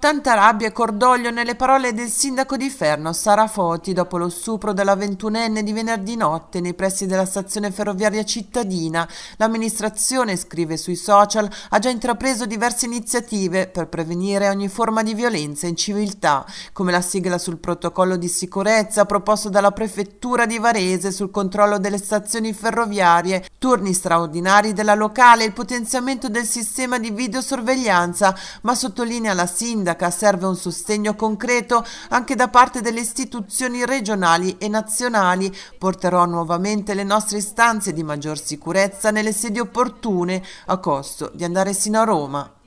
Tanta rabbia e cordoglio nelle parole del sindaco di Ferno, Sara Foti, dopo lo stupro della ventunenne di venerdì notte nei pressi della stazione ferroviaria cittadina. L'amministrazione, scrive sui social, ha già intrapreso diverse iniziative per prevenire ogni forma di violenza e inciviltà, come la sigla sul protocollo di sicurezza proposto dalla prefettura di Varese sul controllo delle stazioni ferroviarie, turni straordinari della locale, il potenziamento del sistema di videosorveglianza, ma sottolinea la sindaca sindaca serve un sostegno concreto anche da parte delle istituzioni regionali e nazionali. Porterò nuovamente le nostre istanze di maggior sicurezza nelle sedi opportune, a costo di andare sino a Roma.